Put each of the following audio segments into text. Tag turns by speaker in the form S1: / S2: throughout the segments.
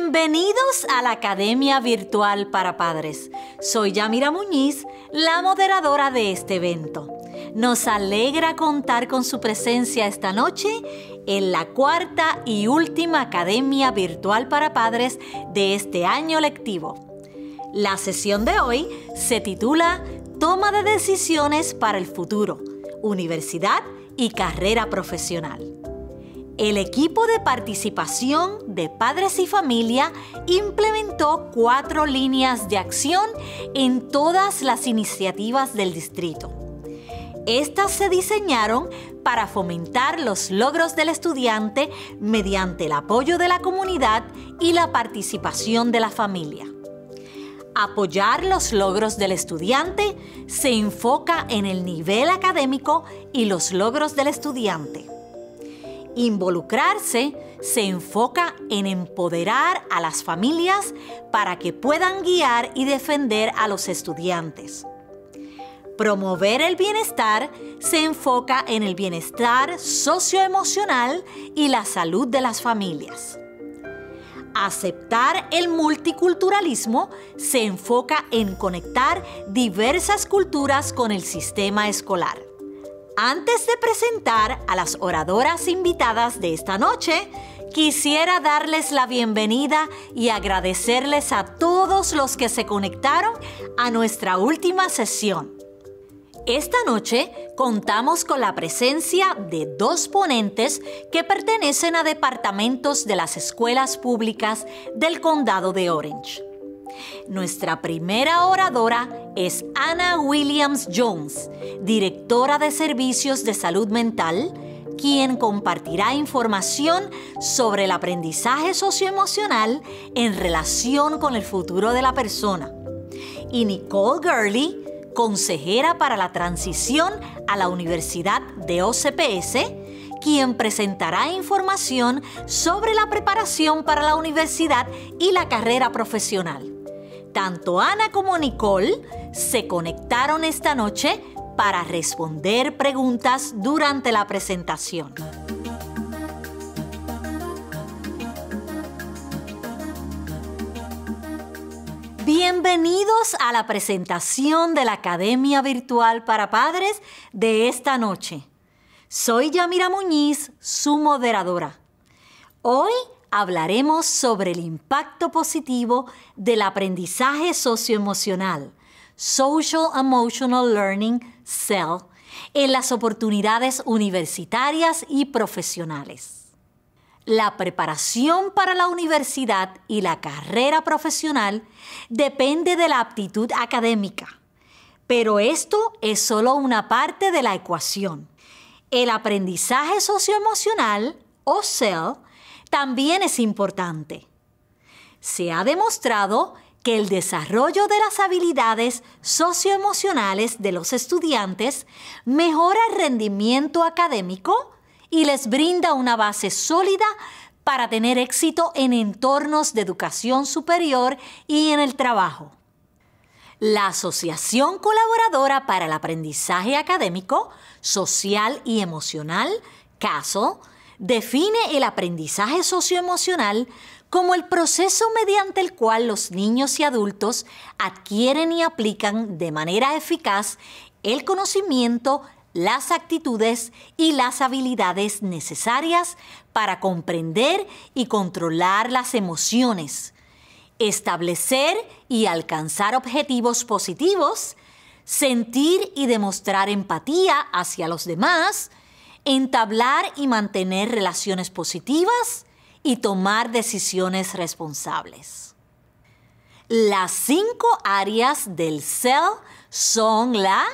S1: Bienvenidos a la Academia Virtual para Padres. Soy Yamira Muñiz, la moderadora de este evento. Nos alegra contar con su presencia esta noche en la cuarta y última Academia Virtual para Padres de este año lectivo. La sesión de hoy se titula Toma de decisiones para el futuro, universidad y carrera profesional el equipo de participación de padres y familia implementó cuatro líneas de acción en todas las iniciativas del distrito. Estas se diseñaron para fomentar los logros del estudiante mediante el apoyo de la comunidad y la participación de la familia. Apoyar los logros del estudiante se enfoca en el nivel académico y los logros del estudiante involucrarse se enfoca en empoderar a las familias para que puedan guiar y defender a los estudiantes. Promover el bienestar se enfoca en el bienestar socioemocional y la salud de las familias. Aceptar el multiculturalismo se enfoca en conectar diversas culturas con el sistema escolar. Antes de presentar a las oradoras invitadas de esta noche, quisiera darles la bienvenida y agradecerles a todos los que se conectaron a nuestra última sesión. Esta noche contamos con la presencia de dos ponentes que pertenecen a departamentos de las escuelas públicas del condado de Orange. Nuestra primera oradora es Ana Williams Jones, directora de Servicios de Salud Mental, quien compartirá información sobre el aprendizaje socioemocional en relación con el futuro de la persona. Y Nicole Gurley, consejera para la transición a la Universidad de OCPS, quien presentará información sobre la preparación para la universidad y la carrera profesional tanto Ana como Nicole se conectaron esta noche para responder preguntas durante la presentación. Bienvenidos a la presentación de la Academia Virtual para Padres de esta noche. Soy Yamira Muñiz, su moderadora. Hoy hablaremos sobre el impacto positivo del aprendizaje socioemocional, Social Emotional Learning, SEL, en las oportunidades universitarias y profesionales. La preparación para la universidad y la carrera profesional depende de la aptitud académica, pero esto es solo una parte de la ecuación. El aprendizaje socioemocional, o SEL, también es importante. Se ha demostrado que el desarrollo de las habilidades socioemocionales de los estudiantes mejora el rendimiento académico y les brinda una base sólida para tener éxito en entornos de educación superior y en el trabajo. La Asociación Colaboradora para el Aprendizaje Académico, Social y Emocional, CASO, define el aprendizaje socioemocional como el proceso mediante el cual los niños y adultos adquieren y aplican de manera eficaz el conocimiento, las actitudes y las habilidades necesarias para comprender y controlar las emociones, establecer y alcanzar objetivos positivos, sentir y demostrar empatía hacia los demás, entablar y mantener relaciones positivas y tomar decisiones responsables. Las cinco áreas del CEL son la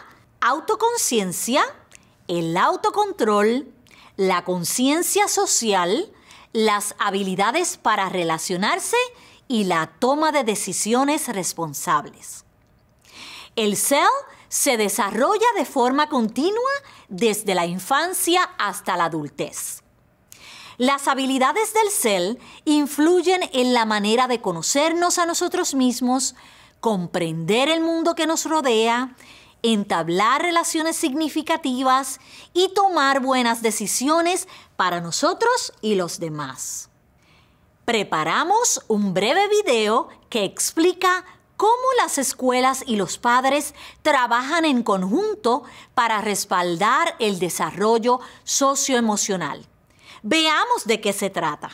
S1: autoconciencia, el autocontrol, la conciencia social, las habilidades para relacionarse y la toma de decisiones responsables. El CEL se desarrolla de forma continua desde la infancia hasta la adultez. Las habilidades del CEL influyen en la manera de conocernos a nosotros mismos, comprender el mundo que nos rodea, entablar relaciones significativas y tomar buenas decisiones para nosotros y los demás. Preparamos un breve video que explica cómo las escuelas y los padres trabajan en conjunto para respaldar el desarrollo socioemocional. Veamos de qué se trata.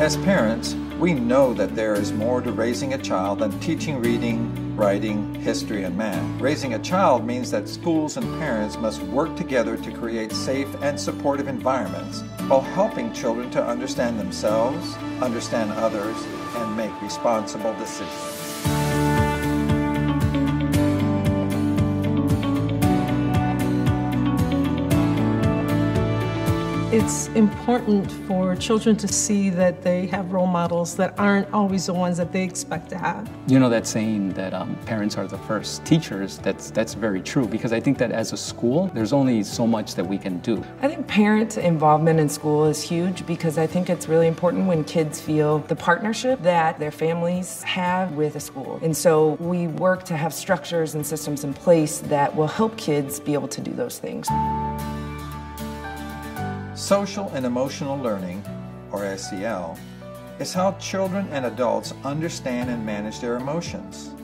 S2: As parents, we know that there is more to raising a child than teaching reading, writing, history, and math. Raising a child means that schools and parents must work together to create safe and supportive environments while helping children to understand themselves, understand others, and make responsible decisions.
S3: It's important for children to see that they have role models that aren't always the ones that they expect to have. You know that saying that um, parents are the first teachers, that's, that's very true because I think that as a school, there's only so much that we can do. I think parent involvement in school is huge because I think it's really important when kids feel the partnership that their families have with a school. And so we work to have structures and systems in place that will help kids be able to do those things.
S2: Social and emotional learning, or SEL, is how children and adults understand and manage their emotions,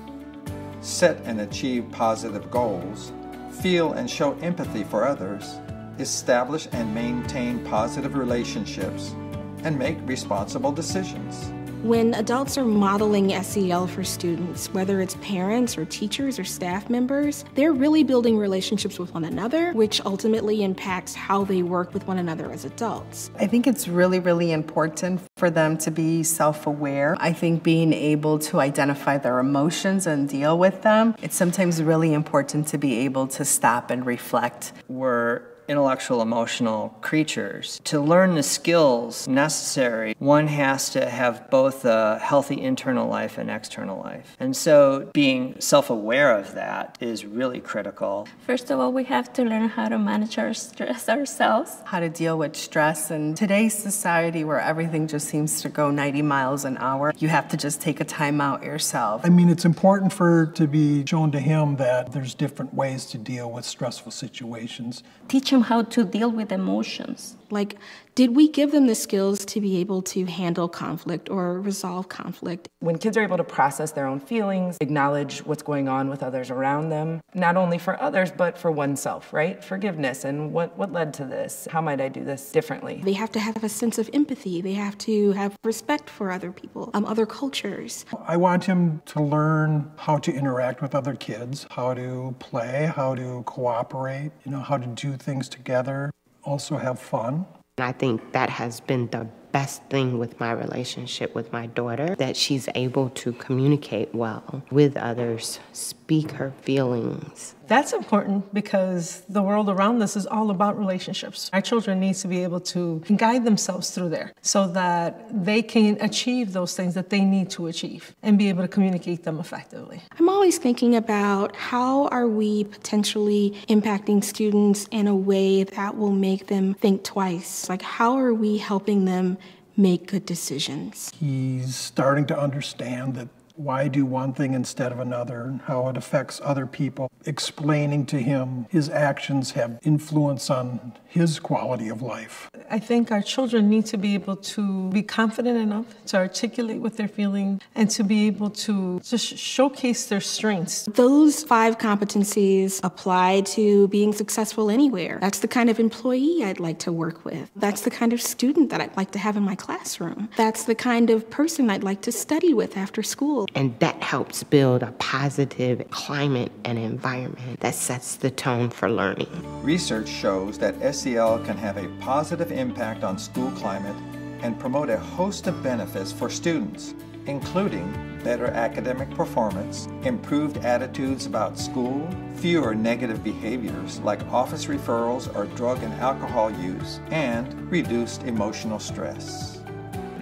S2: set and achieve positive goals, feel and show empathy for others, establish and maintain positive relationships, and make responsible decisions.
S4: When adults are modeling SEL for students, whether it's parents or teachers or staff members, they're really building relationships with one another, which ultimately impacts how they work with one another as adults.
S3: I think it's really, really important for them to be self aware. I think being able to identify their emotions and deal with them, it's sometimes really important to be able to stop and reflect. We're intellectual emotional
S2: creatures. To learn the skills necessary, one has to have both a healthy internal life and external life. And so being self-aware of
S4: that is really critical.
S1: First of all, we have to learn how to manage our stress ourselves.
S3: How to deal with stress and today's society where everything just seems to go 90 miles an hour, you have to just take a time out yourself.
S2: I mean, it's important for to be shown to him that there's different ways to deal with stressful situations.
S4: Teach teach them how to deal with emotions. Like did we give them the skills to be able to handle conflict or resolve conflict?
S3: When kids are able to process their own feelings, acknowledge what's going on with others around them, not only for others, but for oneself, right? Forgiveness and what, what led to this?
S4: How might I do this differently? They have to have a sense of empathy. They have to have respect for other people, um, other cultures.
S2: I want him to learn how to interact with other kids, how to play, how to cooperate, you know, how to do things together,
S4: also have fun. And I think that has been the best thing with my relationship with my daughter that she's able to communicate well with others, speak her feelings.
S3: That's important because the world around us is all about relationships. Our children need to be able to guide themselves through there so that they can achieve those things that they need to achieve and be able to communicate them effectively.
S4: I'm always thinking about how are we potentially impacting students in a way that will make them think twice? Like how are we helping them make good decisions. He's
S2: starting to understand that why do one thing instead of another and how it affects other people, explaining to him his actions have influence on his quality of life.
S3: I think our children need to be able to be confident enough to articulate
S4: what they're feeling and to be able to just showcase their strengths. Those five competencies apply to being successful anywhere. That's the kind of employee I'd like to work with. That's the kind of student that I'd like to have in my classroom. That's the kind of person I'd like to study with after school. And that helps build a positive climate and environment that sets the tone for learning.
S2: Research shows that SEL can have a positive impact on school climate and promote a host of benefits for students, including better academic performance, improved attitudes about school, fewer negative behaviors like office referrals or drug and alcohol use, and reduced emotional stress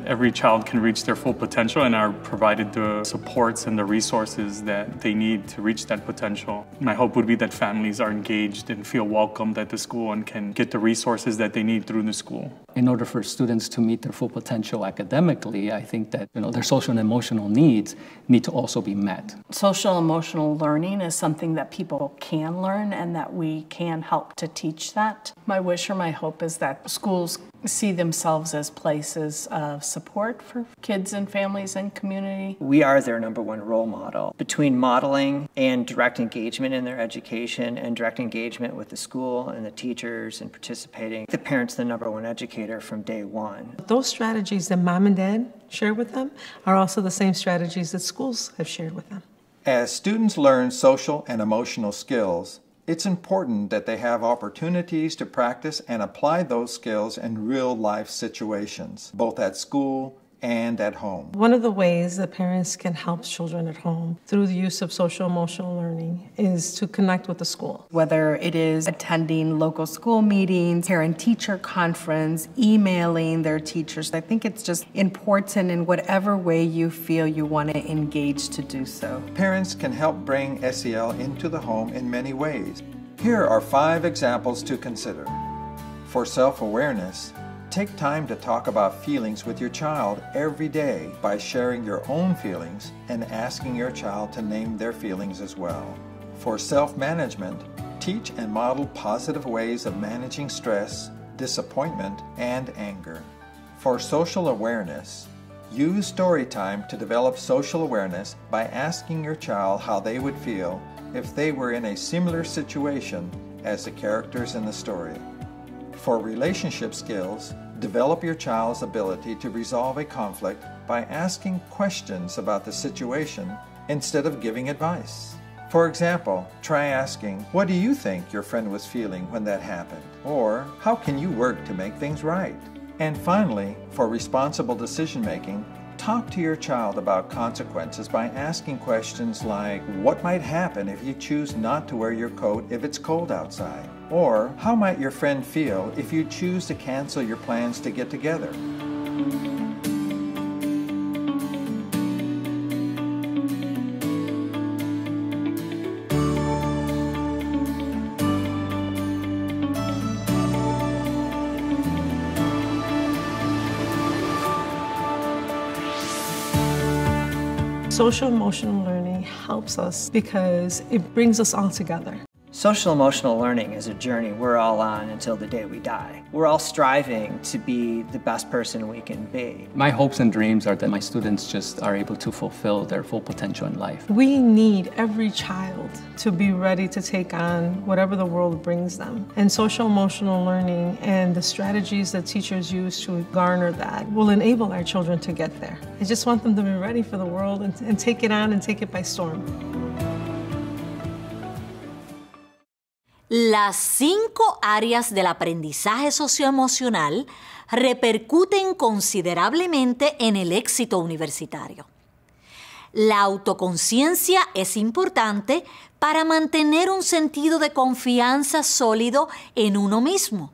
S2: every child can reach their full potential and are provided the supports and the resources that they need to reach that
S3: potential. My hope would be that families are engaged and feel welcomed at the school and can get the resources
S2: that they need through the school in order for students to meet their full potential academically, I think that you know their social and emotional needs need to also be met.
S1: Social emotional learning is
S3: something that people can learn and that we can help to teach that. My wish or my hope is that schools see themselves as places of support for kids and families and community.
S2: We are their number one role model. Between modeling and direct engagement in their education and direct engagement with the school and the teachers and participating, the parents the number one educator educator from day one.
S3: Those strategies that mom and dad share with them are also the same strategies that schools have shared with them.
S2: As students learn social and emotional skills, it's important that they have opportunities to practice and apply those skills in real life situations, both at school and at home.
S3: One of the ways that parents can help children at home through the use of social emotional learning is to connect with the school. Whether it is attending local school meetings, parent teacher conference, emailing their teachers, I think it's just important in whatever
S2: way you feel you want to engage to do so. Parents can help bring SEL into the home in many ways. Here are five examples to consider. For self awareness, Take time to talk about feelings with your child every day by sharing your own feelings and asking your child to name their feelings as well. For self management, teach and model positive ways of managing stress, disappointment, and anger. For social awareness, use story time to develop social awareness by asking your child how they would feel if they were in a similar situation as the characters in the story. For relationship skills, Develop your child's ability to resolve a conflict by asking questions about the situation instead of giving advice. For example, try asking, What do you think your friend was feeling when that happened? Or, How can you work to make things right? And finally, for responsible decision making, talk to your child about consequences by asking questions like, What might happen if you choose not to wear your coat if it's cold outside? Or how might your friend feel if you choose to cancel your plans to get together?
S3: Social emotional learning helps us because it brings us all together.
S2: Social emotional learning is a journey we're all on until the day we die. We're all striving to be the best person we can be.
S1: My hopes and dreams are that my students just are able to fulfill their full potential in life.
S3: We need every child to be ready to take on whatever the world brings them. And social emotional learning and the strategies that teachers use to garner that will enable our children to get there. I just want them to be ready for the world and, and take it on and take it by storm.
S1: las cinco áreas del aprendizaje socioemocional repercuten considerablemente en el éxito universitario. La autoconciencia es importante para mantener un sentido de confianza sólido en uno mismo.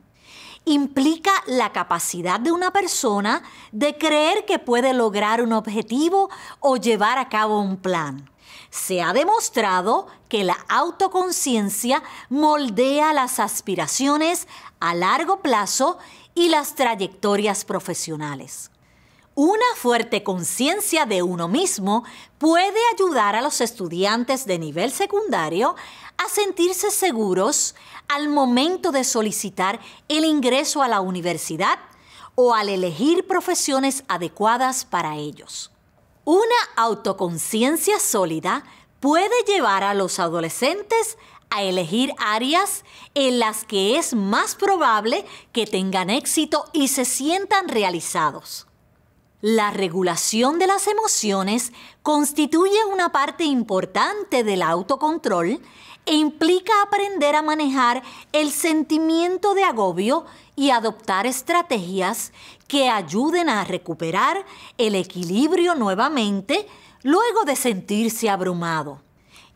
S1: Implica la capacidad de una persona de creer que puede lograr un objetivo o llevar a cabo un plan se ha demostrado que la autoconciencia moldea las aspiraciones a largo plazo y las trayectorias profesionales. Una fuerte conciencia de uno mismo puede ayudar a los estudiantes de nivel secundario a sentirse seguros al momento de solicitar el ingreso a la universidad o al elegir profesiones adecuadas para ellos. Una autoconciencia sólida puede llevar a los adolescentes a elegir áreas en las que es más probable que tengan éxito y se sientan realizados. La regulación de las emociones constituye una parte importante del autocontrol e implica aprender a manejar el sentimiento de agobio y adoptar estrategias que ayuden a recuperar el equilibrio nuevamente luego de sentirse abrumado.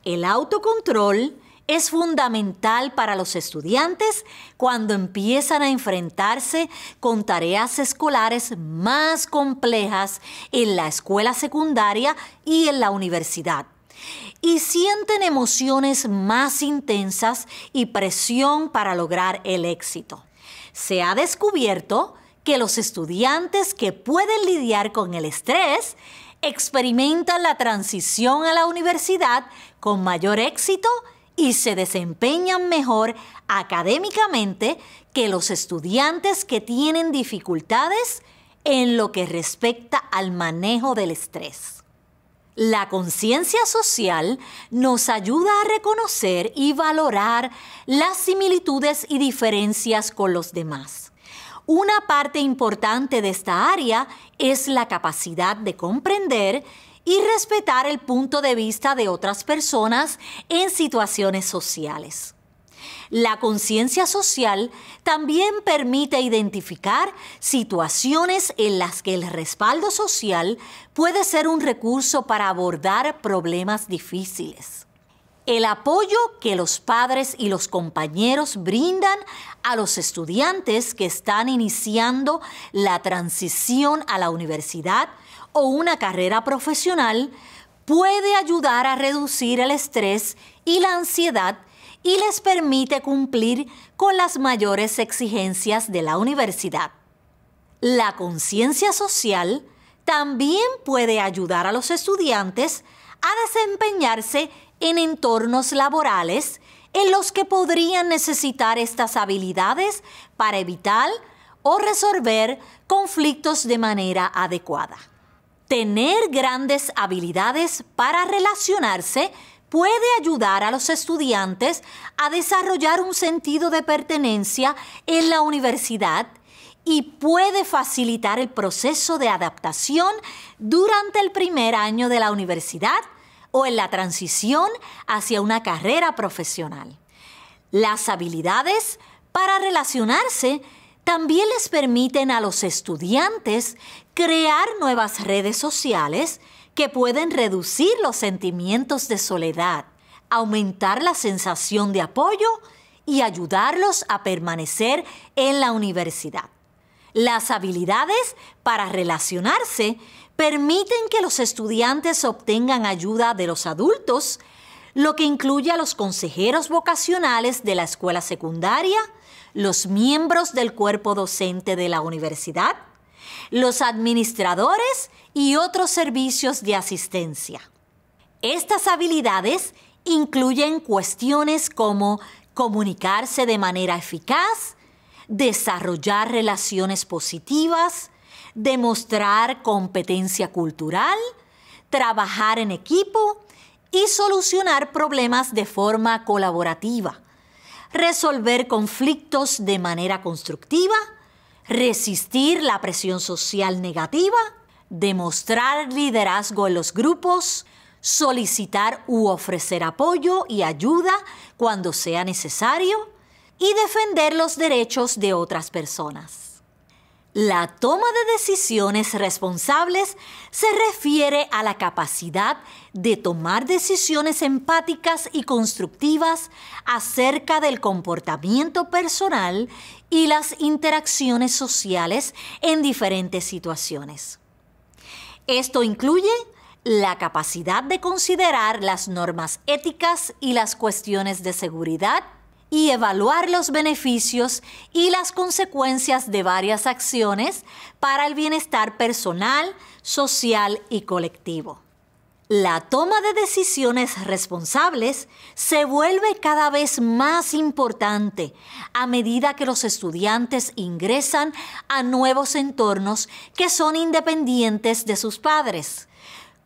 S1: El autocontrol es fundamental para los estudiantes cuando empiezan a enfrentarse con tareas escolares más complejas en la escuela secundaria y en la universidad. Y sienten emociones más intensas y presión para lograr el éxito se ha descubierto que los estudiantes que pueden lidiar con el estrés experimentan la transición a la universidad con mayor éxito y se desempeñan mejor académicamente que los estudiantes que tienen dificultades en lo que respecta al manejo del estrés. La conciencia social nos ayuda a reconocer y valorar las similitudes y diferencias con los demás. Una parte importante de esta área es la capacidad de comprender y respetar el punto de vista de otras personas en situaciones sociales. La conciencia social también permite identificar situaciones en las que el respaldo social puede ser un recurso para abordar problemas difíciles. El apoyo que los padres y los compañeros brindan a los estudiantes que están iniciando la transición a la universidad o una carrera profesional puede ayudar a reducir el estrés y la ansiedad y les permite cumplir con las mayores exigencias de la universidad. La conciencia social también puede ayudar a los estudiantes a desempeñarse en entornos laborales en los que podrían necesitar estas habilidades para evitar o resolver conflictos de manera adecuada. Tener grandes habilidades para relacionarse puede ayudar a los estudiantes a desarrollar un sentido de pertenencia en la universidad y puede facilitar el proceso de adaptación durante el primer año de la universidad o en la transición hacia una carrera profesional. Las habilidades para relacionarse también les permiten a los estudiantes crear nuevas redes sociales que pueden reducir los sentimientos de soledad, aumentar la sensación de apoyo y ayudarlos a permanecer en la universidad. Las habilidades para relacionarse permiten que los estudiantes obtengan ayuda de los adultos, lo que incluye a los consejeros vocacionales de la escuela secundaria, los miembros del cuerpo docente de la universidad, los administradores y otros servicios de asistencia. Estas habilidades incluyen cuestiones como comunicarse de manera eficaz, desarrollar relaciones positivas, demostrar competencia cultural, trabajar en equipo y solucionar problemas de forma colaborativa, resolver conflictos de manera constructiva, resistir la presión social negativa, demostrar liderazgo en los grupos, solicitar u ofrecer apoyo y ayuda cuando sea necesario y defender los derechos de otras personas. La toma de decisiones responsables se refiere a la capacidad de tomar decisiones empáticas y constructivas acerca del comportamiento personal y las interacciones sociales en diferentes situaciones. Esto incluye la capacidad de considerar las normas éticas y las cuestiones de seguridad y evaluar los beneficios y las consecuencias de varias acciones para el bienestar personal, social y colectivo. La toma de decisiones responsables se vuelve cada vez más importante a medida que los estudiantes ingresan a nuevos entornos que son independientes de sus padres,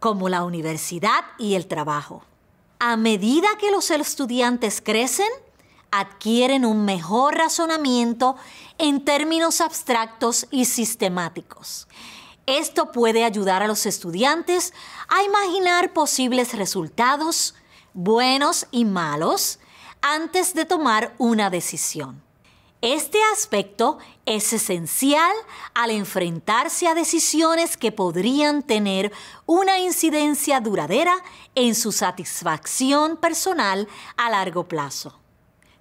S1: como la universidad y el trabajo. A medida que los estudiantes crecen, adquieren un mejor razonamiento en términos abstractos y sistemáticos. Esto puede ayudar a los estudiantes a imaginar posibles resultados, buenos y malos, antes de tomar una decisión. Este aspecto es esencial al enfrentarse a decisiones que podrían tener una incidencia duradera en su satisfacción personal a largo plazo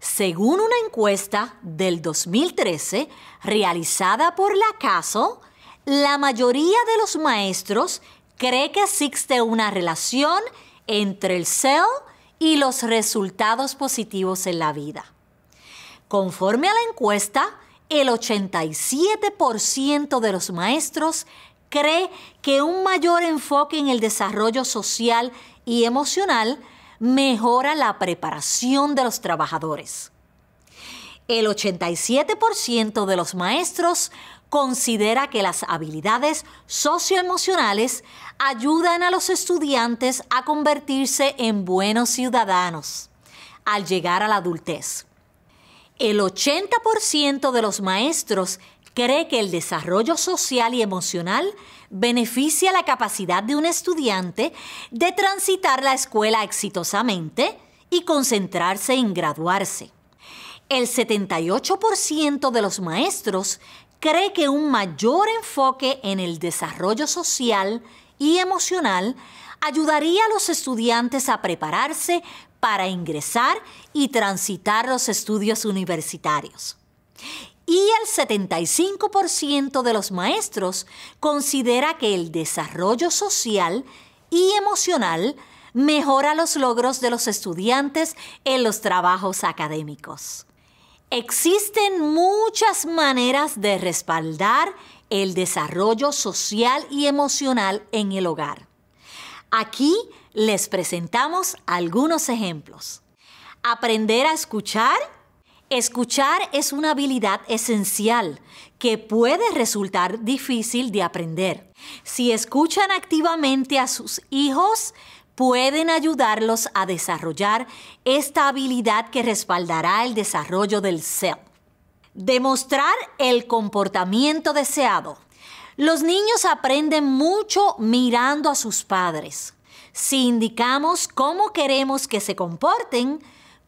S1: según una encuesta del 2013 realizada por la CASO, la mayoría de los maestros cree que existe una relación entre el CEL y los resultados positivos en la vida. Conforme a la encuesta, el 87% de los maestros cree que un mayor enfoque en el desarrollo social y emocional mejora la preparación de los trabajadores. El 87% de los maestros considera que las habilidades socioemocionales ayudan a los estudiantes a convertirse en buenos ciudadanos al llegar a la adultez. El 80% de los maestros cree que el desarrollo social y emocional beneficia la capacidad de un estudiante de transitar la escuela exitosamente y concentrarse en graduarse. El 78% de los maestros cree que un mayor enfoque en el desarrollo social y emocional ayudaría a los estudiantes a prepararse para ingresar y transitar los estudios universitarios y el 75% de los maestros considera que el desarrollo social y emocional mejora los logros de los estudiantes en los trabajos académicos. Existen muchas maneras de respaldar el desarrollo social y emocional en el hogar. Aquí les presentamos algunos ejemplos. Aprender a escuchar Escuchar es una habilidad esencial que puede resultar difícil de aprender. Si escuchan activamente a sus hijos, pueden ayudarlos a desarrollar esta habilidad que respaldará el desarrollo del self. Demostrar el comportamiento deseado. Los niños aprenden mucho mirando a sus padres. Si indicamos cómo queremos que se comporten,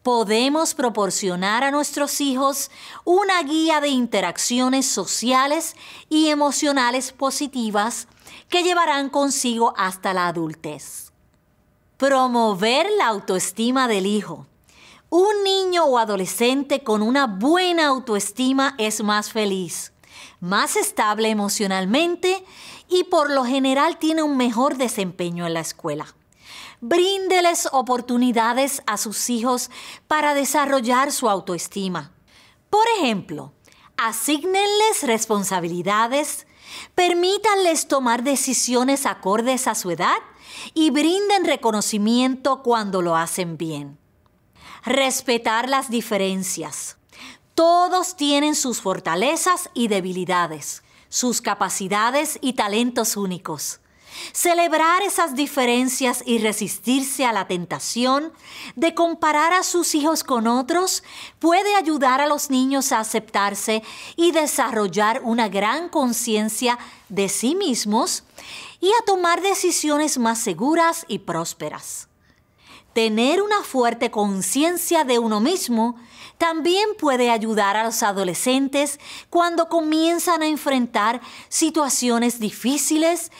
S1: podemos proporcionar a nuestros hijos una guía de interacciones sociales y emocionales positivas que llevarán consigo hasta la adultez. Promover la autoestima del hijo. Un niño o adolescente con una buena autoestima es más feliz, más estable emocionalmente y por lo general tiene un mejor desempeño en la escuela. Bríndeles oportunidades a sus hijos para desarrollar su autoestima. Por ejemplo, asignenles responsabilidades, permítanles tomar decisiones acordes a su edad y brinden reconocimiento cuando lo hacen bien. Respetar las diferencias. Todos tienen sus fortalezas y debilidades, sus capacidades y talentos únicos. Celebrar esas diferencias y resistirse a la tentación de comparar a sus hijos con otros puede ayudar a los niños a aceptarse y desarrollar una gran conciencia de sí mismos y a tomar decisiones más seguras y prósperas. Tener una fuerte conciencia de uno mismo también puede ayudar a los adolescentes cuando comienzan a enfrentar situaciones difíciles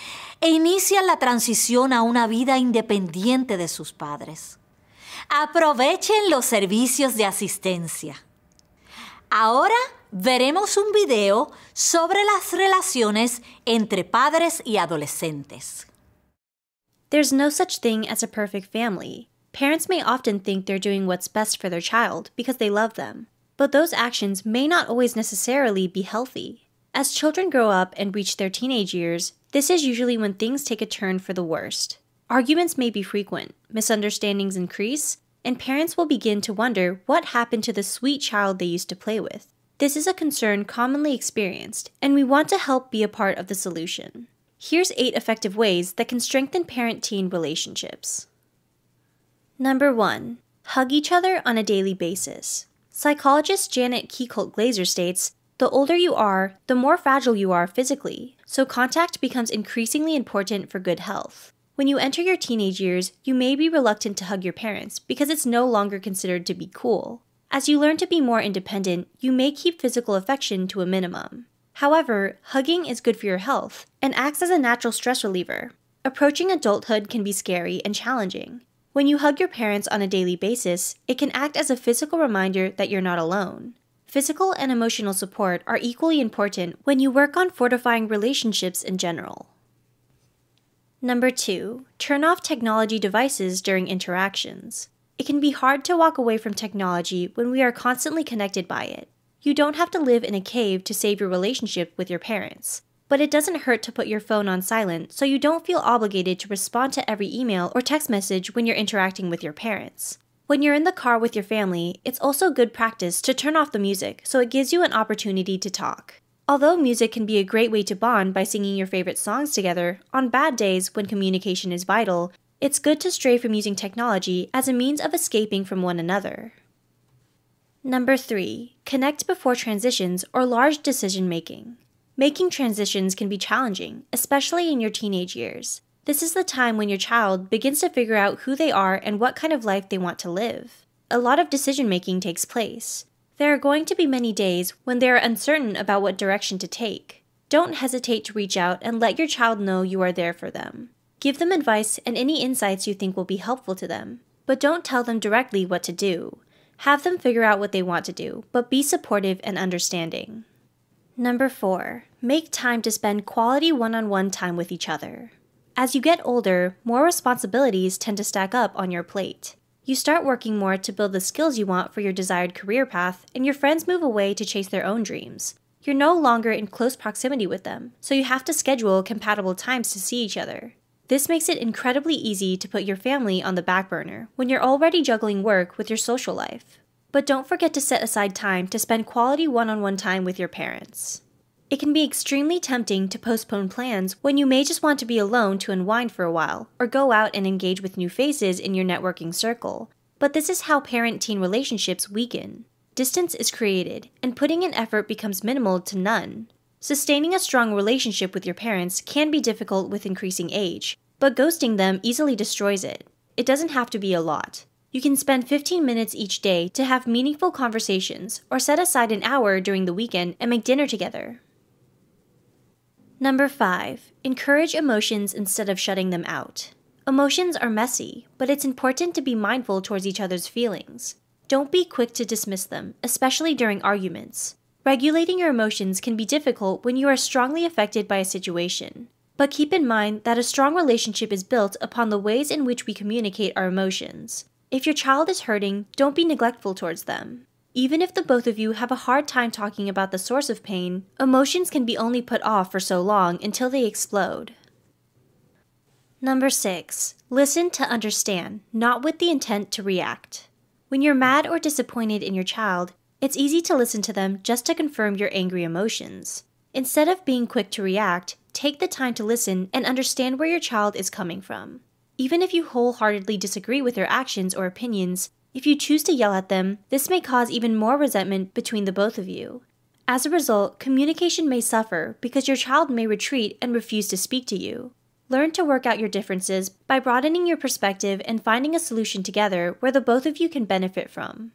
S1: e inician la transición a una vida independiente de sus padres. Aprovechen los servicios de asistencia. Ahora veremos un video sobre las relaciones entre padres y adolescentes.
S5: There's no such thing as a perfect family. Parents may often think they're doing what's best for their child because they love them, but those actions may not always necessarily be healthy. As children grow up and reach their teenage years, This is usually when things take a turn for the worst. Arguments may be frequent, misunderstandings increase, and parents will begin to wonder what happened to the sweet child they used to play with. This is a concern commonly experienced, and we want to help be a part of the solution. Here's eight effective ways that can strengthen parent teen relationships. Number one, hug each other on a daily basis. Psychologist Janet Keycolt Glazer states the older you are, the more fragile you are physically, so contact becomes increasingly important for good health. When you enter your teenage years, you may be reluctant to hug your parents because it's no longer considered to be cool. As you learn to be more independent, you may keep physical affection to a minimum. However, hugging is good for your health and acts as a natural stress reliever. Approaching adulthood can be scary and challenging. When you hug your parents on a daily basis, it can act as a physical reminder that you're not alone. Physical and emotional support are equally important when you work on fortifying relationships in general. Number two, turn off technology devices during interactions. It can be hard to walk away from technology when we are constantly connected by it. You don't have to live in a cave to save your relationship with your parents, but it doesn't hurt to put your phone on silent so you don't feel obligated to respond to every email or text message when you're interacting with your parents. When you're in the car with your family, it's also good practice to turn off the music so it gives you an opportunity to talk. Although music can be a great way to bond by singing your favorite songs together, on bad days when communication is vital, it's good to stray from using technology as a means of escaping from one another. Number 3. Connect before transitions or large decision making. Making transitions can be challenging, especially in your teenage years. This is the time when your child begins to figure out who they are and what kind of life they want to live. A lot of decision making takes place. There are going to be many days when they are uncertain about what direction to take. Don't hesitate to reach out and let your child know you are there for them. Give them advice and any insights you think will be helpful to them, but don't tell them directly what to do. Have them figure out what they want to do, but be supportive and understanding. Number four, make time to spend quality one on one time with each other. As you get older, more responsibilities tend to stack up on your plate. You start working more to build the skills you want for your desired career path, and your friends move away to chase their own dreams. You're no longer in close proximity with them, so you have to schedule compatible times to see each other. This makes it incredibly easy to put your family on the back burner when you're already juggling work with your social life. But don't forget to set aside time to spend quality one on one time with your parents. It can be extremely tempting to postpone plans when you may just want to be alone to unwind for a while, or go out and engage with new faces in your networking circle. But this is how parent teen relationships weaken. Distance is created, and putting in effort becomes minimal to none. Sustaining a strong relationship with your parents can be difficult with increasing age, but ghosting them easily destroys it. It doesn't have to be a lot. You can spend 15 minutes each day to have meaningful conversations, or set aside an hour during the weekend and make dinner together. Number five, encourage emotions instead of shutting them out. Emotions are messy, but it's important to be mindful towards each other's feelings. Don't be quick to dismiss them, especially during arguments. Regulating your emotions can be difficult when you are strongly affected by a situation. But keep in mind that a strong relationship is built upon the ways in which we communicate our emotions. If your child is hurting, don't be neglectful towards them. Even if the both of you have a hard time talking about the source of pain, emotions can be only put off for so long until they explode. Number 6. Listen to understand, not with the intent to react. When you're mad or disappointed in your child, it's easy to listen to them just to confirm your angry emotions. Instead of being quick to react, take the time to listen and understand where your child is coming from. Even if you wholeheartedly disagree with their actions or opinions, if you choose to yell at them, this may cause even more resentment between the both of you. As a result, communication may suffer because your child may retreat and refuse to speak to you. Learn to work out your differences by broadening your perspective and finding a solution together where the both of you can benefit from.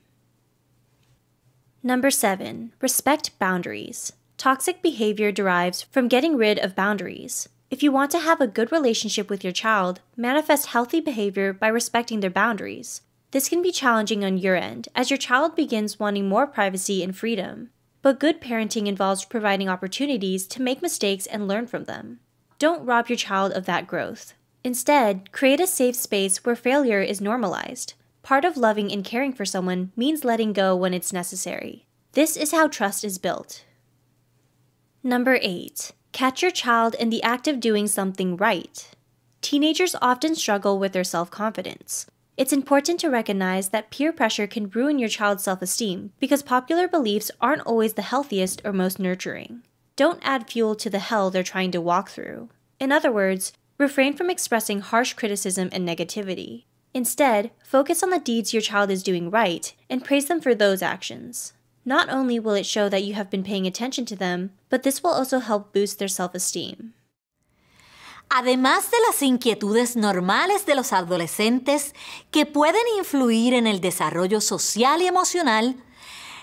S5: Number 7. Respect boundaries. Toxic behavior derives from getting rid of boundaries. If you want to have a good relationship with your child, manifest healthy behavior by respecting their boundaries. This can be challenging on your end, as your child begins wanting more privacy and freedom. But good parenting involves providing opportunities to make mistakes and learn from them. Don't rob your child of that growth. Instead, create a safe space where failure is normalized. Part of loving and caring for someone means letting go when it's necessary. This is how trust is built. Number 8. Catch your child in the act of doing something right. Teenagers often struggle with their self confidence. It's important to recognize that peer pressure can ruin your child's self esteem because popular beliefs aren't always the healthiest or most nurturing. Don't add fuel to the hell they're trying to walk through. In other words, refrain from expressing harsh criticism and negativity. Instead, focus on the deeds your child is doing right and praise them for those actions. Not only will it show that you have been paying attention to them, but this will also help boost their self esteem. Además de las inquietudes
S1: normales de los adolescentes que pueden influir en el desarrollo social y emocional,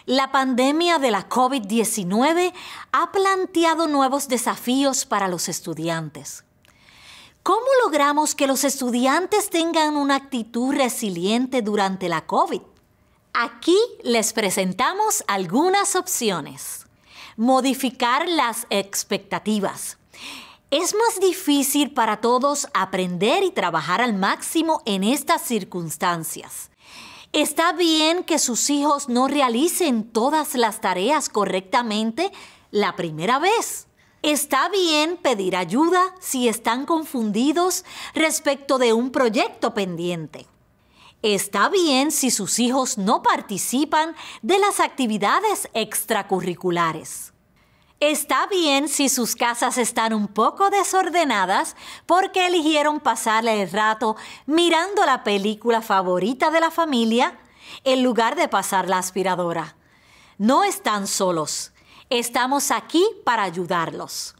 S1: la pandemia de la COVID-19 ha planteado nuevos desafíos para los estudiantes. ¿Cómo logramos que los estudiantes tengan una actitud resiliente durante la COVID? Aquí les presentamos algunas opciones. Modificar las expectativas. Es más difícil para todos aprender y trabajar al máximo en estas circunstancias. Está bien que sus hijos no realicen todas las tareas correctamente la primera vez. Está bien pedir ayuda si están confundidos respecto de un proyecto pendiente. Está bien si sus hijos no participan de las actividades extracurriculares. Está bien si sus casas están un poco desordenadas porque eligieron pasarle el rato mirando la película favorita de la familia en lugar de pasar la aspiradora. No están solos. Estamos aquí para ayudarlos.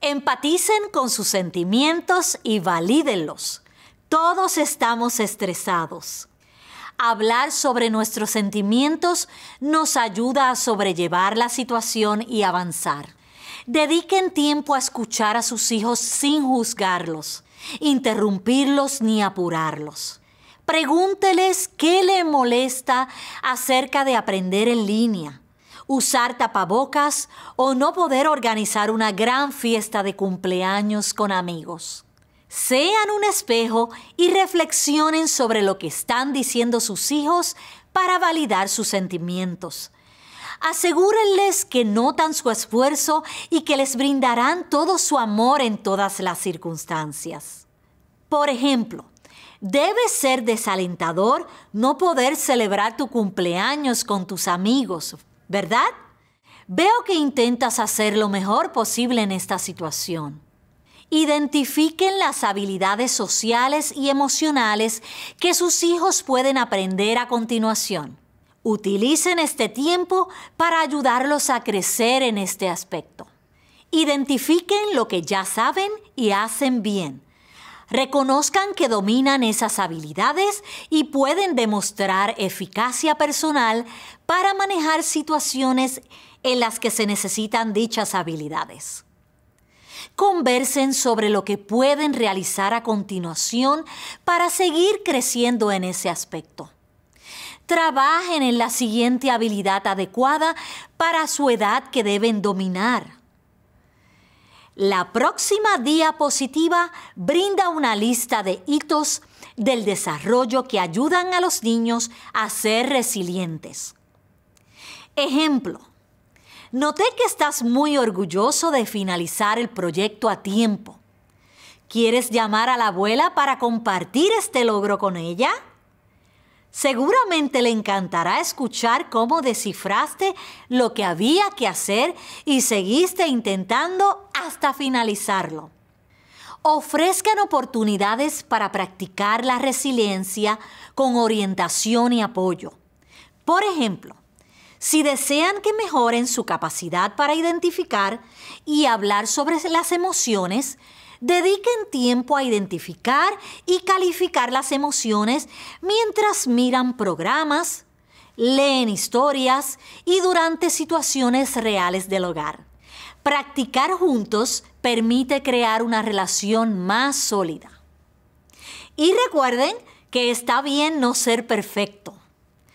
S1: Empaticen con sus sentimientos y valídenlos. Todos estamos estresados. Hablar sobre nuestros sentimientos nos ayuda a sobrellevar la situación y avanzar. Dediquen tiempo a escuchar a sus hijos sin juzgarlos, interrumpirlos ni apurarlos. Pregúnteles qué le molesta acerca de aprender en línea, usar tapabocas o no poder organizar una gran fiesta de cumpleaños con amigos sean un espejo y reflexionen sobre lo que están diciendo sus hijos para validar sus sentimientos. Asegúrenles que notan su esfuerzo y que les brindarán todo su amor en todas las circunstancias. Por ejemplo, debe ser desalentador no poder celebrar tu cumpleaños con tus amigos, ¿verdad? Veo que intentas hacer lo mejor posible en esta situación. Identifiquen las habilidades sociales y emocionales que sus hijos pueden aprender a continuación. Utilicen este tiempo para ayudarlos a crecer en este aspecto. Identifiquen lo que ya saben y hacen bien. Reconozcan que dominan esas habilidades y pueden demostrar eficacia personal para manejar situaciones en las que se necesitan dichas habilidades conversen sobre lo que pueden realizar a continuación para seguir creciendo en ese aspecto. Trabajen en la siguiente habilidad adecuada para su edad que deben dominar. La próxima diapositiva brinda una lista de hitos del desarrollo que ayudan a los niños a ser resilientes. Ejemplo, Noté que estás muy orgulloso de finalizar el proyecto a tiempo. ¿Quieres llamar a la abuela para compartir este logro con ella? Seguramente le encantará escuchar cómo descifraste lo que había que hacer y seguiste intentando hasta finalizarlo. Ofrezcan oportunidades para practicar la resiliencia con orientación y apoyo. Por ejemplo, si desean que mejoren su capacidad para identificar y hablar sobre las emociones, dediquen tiempo a identificar y calificar las emociones mientras miran programas, leen historias y durante situaciones reales del hogar. Practicar juntos permite crear una relación más sólida. Y recuerden que está bien no ser perfecto.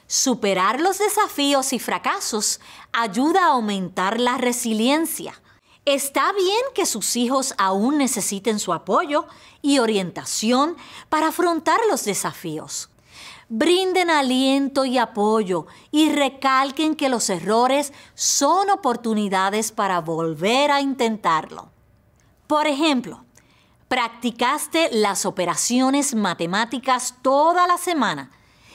S1: Superar los desafíos y fracasos ayuda a aumentar la resiliencia. Está bien que sus hijos aún necesiten su apoyo y orientación para afrontar los desafíos. Brinden aliento y apoyo y recalquen que los errores son oportunidades para volver a intentarlo. Por ejemplo, practicaste las operaciones matemáticas toda la semana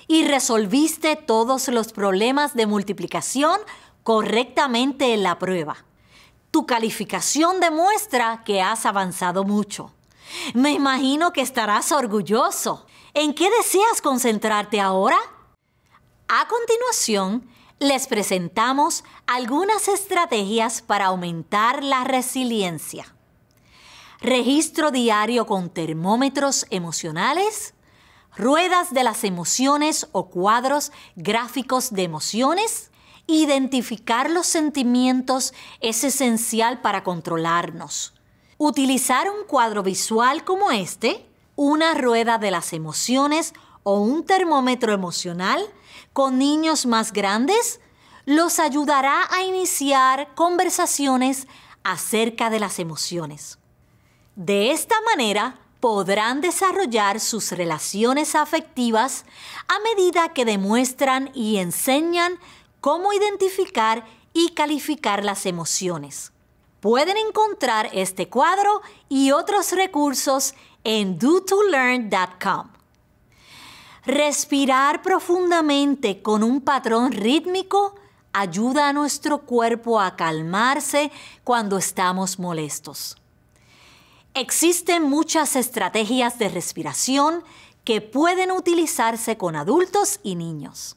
S1: y resolviste todos los problemas de multiplicación correctamente en la prueba. Tu calificación demuestra que has avanzado mucho. Me imagino que estarás orgulloso. ¿En qué deseas concentrarte ahora? A continuación, les presentamos algunas estrategias para aumentar la resiliencia. Registro diario con termómetros emocionales ruedas de las emociones o cuadros gráficos de emociones. Identificar los sentimientos es esencial para controlarnos. Utilizar un cuadro visual como este, una rueda de las emociones o un termómetro emocional con niños más grandes, los ayudará a iniciar conversaciones acerca de las emociones. De esta manera, podrán desarrollar sus relaciones afectivas a medida que demuestran y enseñan cómo identificar y calificar las emociones. Pueden encontrar este cuadro y otros recursos en dotolearn.com. Respirar profundamente con un patrón rítmico ayuda a nuestro cuerpo a calmarse cuando estamos molestos. Existen muchas estrategias de respiración que pueden utilizarse con adultos y niños.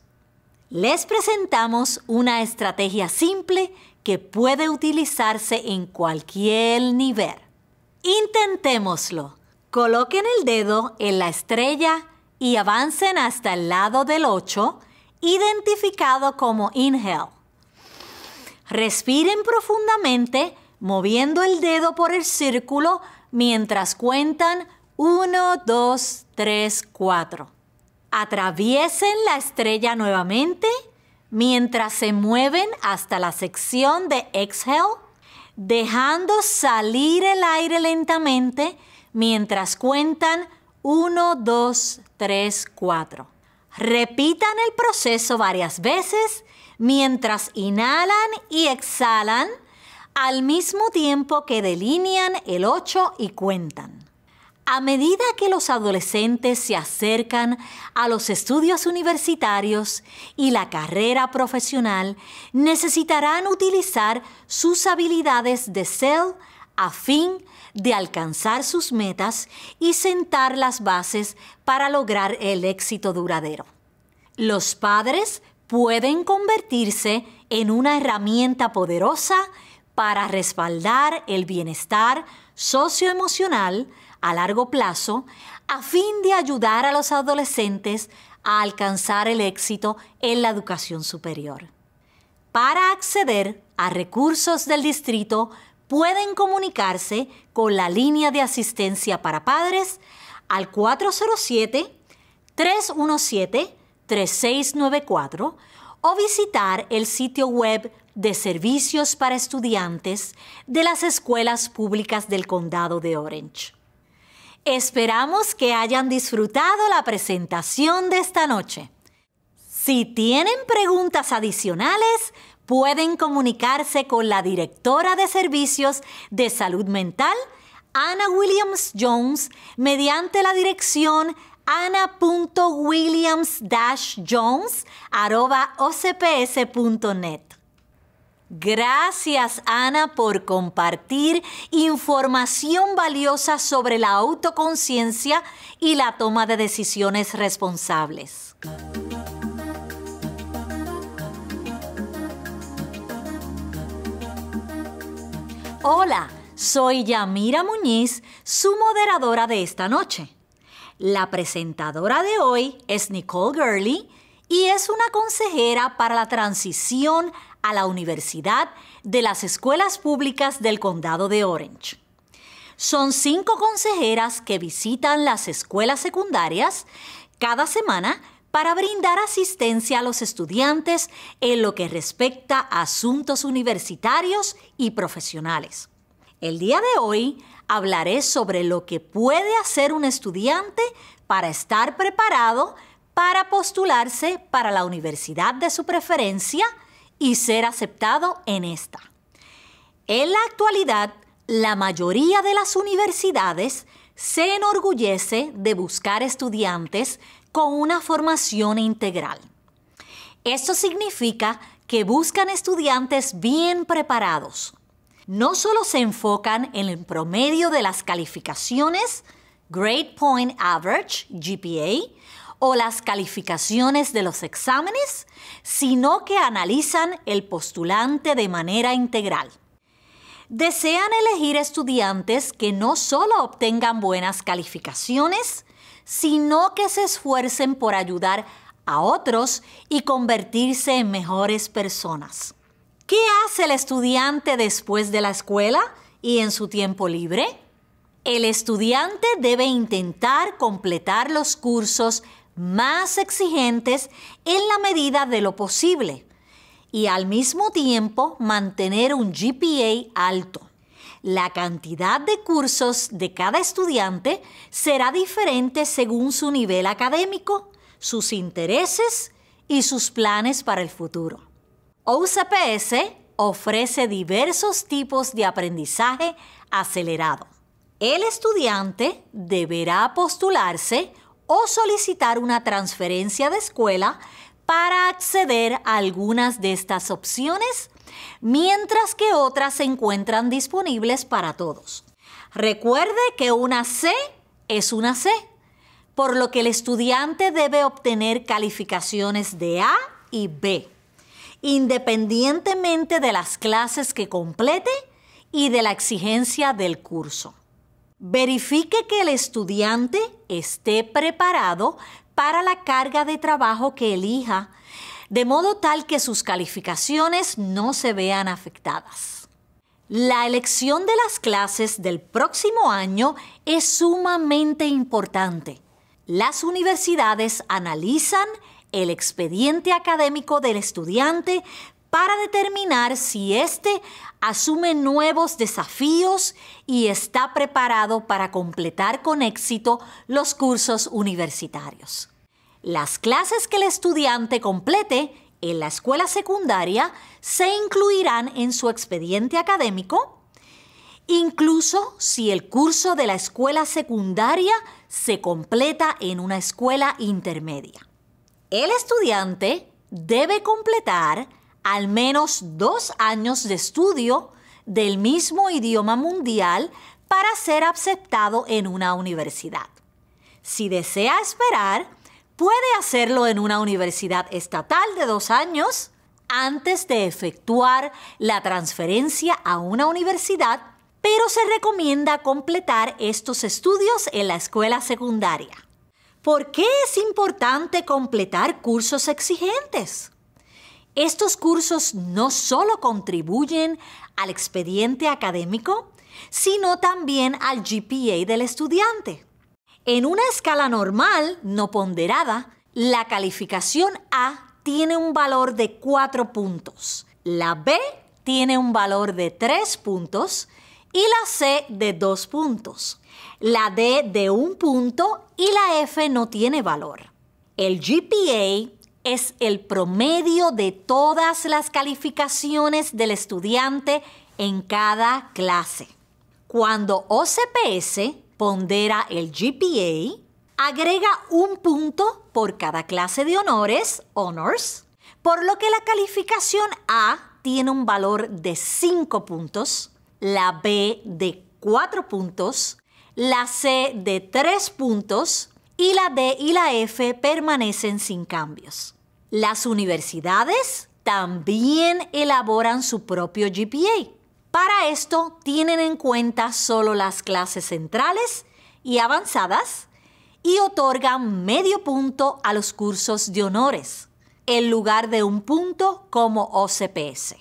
S1: Les presentamos una estrategia simple que puede utilizarse en cualquier nivel. Intentémoslo. Coloquen el dedo en la estrella y avancen hasta el lado del 8, identificado como inhale. Respiren profundamente moviendo el dedo por el círculo mientras cuentan 1, 2, 3, 4. Atraviesen la estrella nuevamente mientras se mueven hasta la sección de exhale, dejando salir el aire lentamente mientras cuentan 1, 2, 3, 4. Repitan el proceso varias veces mientras inhalan y exhalan al mismo tiempo que delinean el 8 y cuentan. A medida que los adolescentes se acercan a los estudios universitarios y la carrera profesional, necesitarán utilizar sus habilidades de CEL a fin de alcanzar sus metas y sentar las bases para lograr el éxito duradero. Los padres pueden convertirse en una herramienta poderosa para respaldar el bienestar socioemocional a largo plazo a fin de ayudar a los adolescentes a alcanzar el éxito en la educación superior. Para acceder a recursos del distrito pueden comunicarse con la línea de asistencia para padres al 407 317 3694 o visitar el sitio web de servicios para estudiantes de las escuelas públicas del condado de Orange. Esperamos que hayan disfrutado la presentación de esta noche. Si tienen preguntas adicionales, pueden comunicarse con la directora de servicios de salud mental, Anna Williams Jones, mediante la dirección ana.williams-jones.ocps.net. Gracias Ana por compartir información valiosa sobre la autoconciencia y la toma de decisiones responsables. Hola, soy Yamira Muñiz, su moderadora de esta noche. La presentadora de hoy es Nicole Gurley y es una consejera para la transición a la universidad de las escuelas públicas del condado de Orange. Son cinco consejeras que visitan las escuelas secundarias cada semana para brindar asistencia a los estudiantes en lo que respecta a asuntos universitarios y profesionales. El día de hoy hablaré sobre lo que puede hacer un estudiante para estar preparado para postularse para la universidad de su preferencia y ser aceptado en esta. En la actualidad, la mayoría de las universidades se enorgullece de buscar estudiantes con una formación integral. Esto significa que buscan estudiantes bien preparados, no solo se enfocan en el promedio de las calificaciones, Grade Point Average, GPA, o las calificaciones de los exámenes, sino que analizan el postulante de manera integral. Desean elegir estudiantes que no solo obtengan buenas calificaciones, sino que se esfuercen por ayudar a otros y convertirse en mejores personas. ¿Qué hace el estudiante después de la escuela y en su tiempo libre? El estudiante debe intentar completar los cursos más exigentes en la medida de lo posible y al mismo tiempo mantener un GPA alto. La cantidad de cursos de cada estudiante será diferente según su nivel académico, sus intereses y sus planes para el futuro. OCPS ofrece diversos tipos de aprendizaje acelerado. El estudiante deberá postularse o solicitar una transferencia de escuela para acceder a algunas de estas opciones, mientras que otras se encuentran disponibles para todos. Recuerde que una C es una C, por lo que el estudiante debe obtener calificaciones de A y B independientemente de las clases que complete y de la exigencia del curso. Verifique que el estudiante esté preparado para la carga de trabajo que elija, de modo tal que sus calificaciones no se vean afectadas. La elección de las clases del próximo año es sumamente importante. Las universidades analizan el expediente académico del estudiante para determinar si éste asume nuevos desafíos y está preparado para completar con éxito los cursos universitarios. Las clases que el estudiante complete en la escuela secundaria se incluirán en su expediente académico, incluso si el curso de la escuela secundaria se completa en una escuela intermedia el estudiante debe completar al menos dos años de estudio del mismo idioma mundial para ser aceptado en una universidad. Si desea esperar, puede hacerlo en una universidad estatal de dos años antes de efectuar la transferencia a una universidad, pero se recomienda completar estos estudios en la escuela secundaria. ¿Por qué es importante completar cursos exigentes? Estos cursos no solo contribuyen al expediente académico, sino también al GPA del estudiante. En una escala normal, no ponderada, la calificación A tiene un valor de 4 puntos, la B tiene un valor de 3 puntos y la C de 2 puntos la D de un punto y la F no tiene valor. El GPA es el promedio de todas las calificaciones del estudiante en cada clase. Cuando OCPS pondera el GPA, agrega un punto por cada clase de honores, honors, por lo que la calificación A tiene un valor de 5 puntos, la B de 4 puntos la C de tres puntos y la D y la F permanecen sin cambios. Las universidades también elaboran su propio GPA. Para esto tienen en cuenta solo las clases centrales y avanzadas y otorgan medio punto a los cursos de honores, en lugar de un punto como OCPS.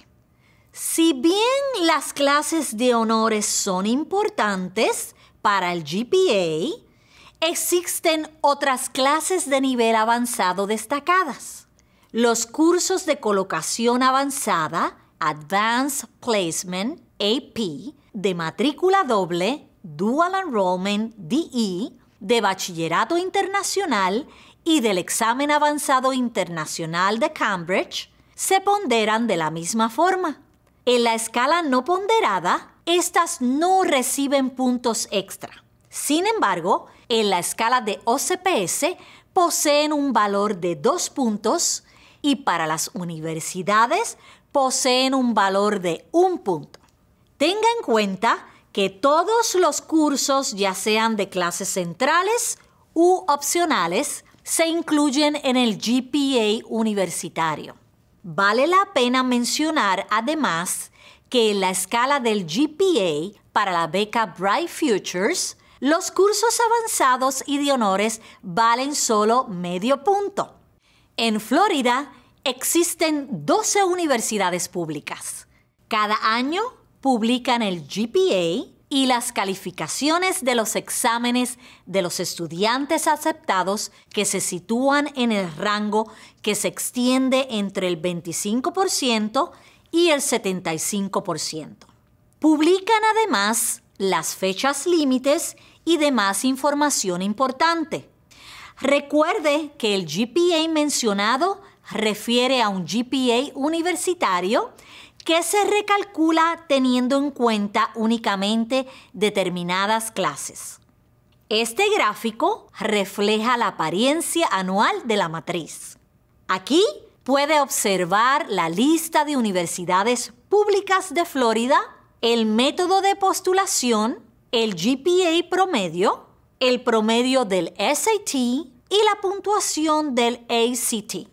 S1: Si bien las clases de honores son importantes, para el GPA, existen otras clases de nivel avanzado destacadas. Los cursos de colocación avanzada, Advanced Placement, AP, de matrícula doble, Dual Enrollment, DE, de bachillerato internacional y del examen avanzado internacional de Cambridge, se ponderan de la misma forma. En la escala no ponderada, estas no reciben puntos extra. Sin embargo, en la escala de OCPS poseen un valor de 2 puntos y para las universidades poseen un valor de 1 punto. Tenga en cuenta que todos los cursos, ya sean de clases centrales u opcionales, se incluyen en el GPA universitario. Vale la pena mencionar además que en la escala del GPA para la beca Bright Futures, los cursos avanzados y de honores valen solo medio punto. En Florida existen 12 universidades públicas. Cada año publican el GPA y las calificaciones de los exámenes de los estudiantes aceptados que se sitúan en el rango que se extiende entre el 25% y el 75%. Publican además las fechas límites y demás información importante. Recuerde que el GPA mencionado refiere a un GPA universitario que se recalcula teniendo en cuenta únicamente determinadas clases. Este gráfico refleja la apariencia anual de la matriz. Aquí puede observar la lista de universidades públicas de Florida, el método de postulación, el GPA promedio, el promedio del SAT y la puntuación del ACT.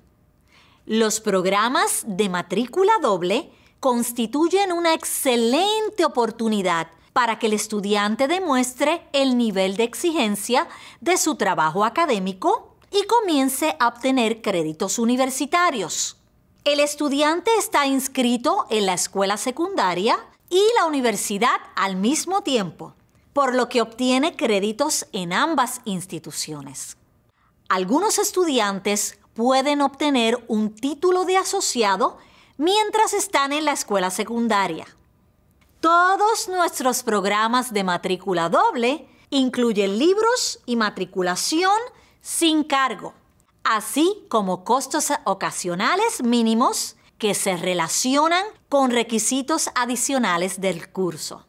S1: Los programas de matrícula doble constituyen una excelente oportunidad para que el estudiante demuestre el nivel de exigencia de su trabajo académico y comience a obtener créditos universitarios. El estudiante está inscrito en la escuela secundaria y la universidad al mismo tiempo, por lo que obtiene créditos en ambas instituciones. Algunos estudiantes pueden obtener un título de asociado mientras están en la escuela secundaria. Todos nuestros programas de matrícula doble incluyen libros y matriculación sin cargo, así como costos ocasionales mínimos que se relacionan con requisitos adicionales del curso.